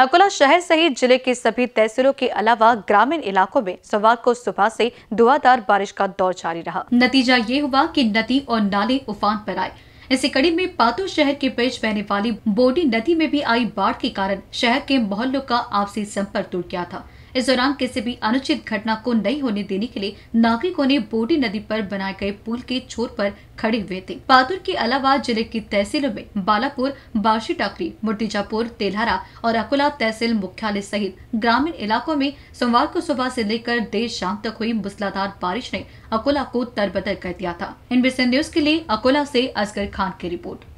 अकोला शहर सहित जिले के सभी तहसीलों के अलावा ग्रामीण इलाकों में सोमवार को सुबह से धुआंधार बारिश का दौर जारी रहा नतीजा ये हुआ कि नदी और नाले उफान पर आए इसी कड़ी में पातो शहर के बीच बहने वाली बोडी नदी में भी आई बाढ़ के कारण शहर के मोहल्लों का आपसी संपर्क टूट गया था इस दौरान किसी भी अनुचित घटना को नहीं होने देने के लिए नागरिकों ने बोडी नदी पर बनाए गए पुल के छोर पर खड़े हुए थे पातुर के अलावा जिले की तहसीलों में बालापुर बार्शी टाकरी मुर्तिजापुर तेलहरा और अकोला तहसील मुख्यालय सहित ग्रामीण इलाकों में सोमवार को सुबह से लेकर देर शाम तक हुई मूसलाधार बारिश ने अकोला को तरबतर कर दिया था इनबीसी न्यूज के लिए अकोला ऐसी असगर खान की रिपोर्ट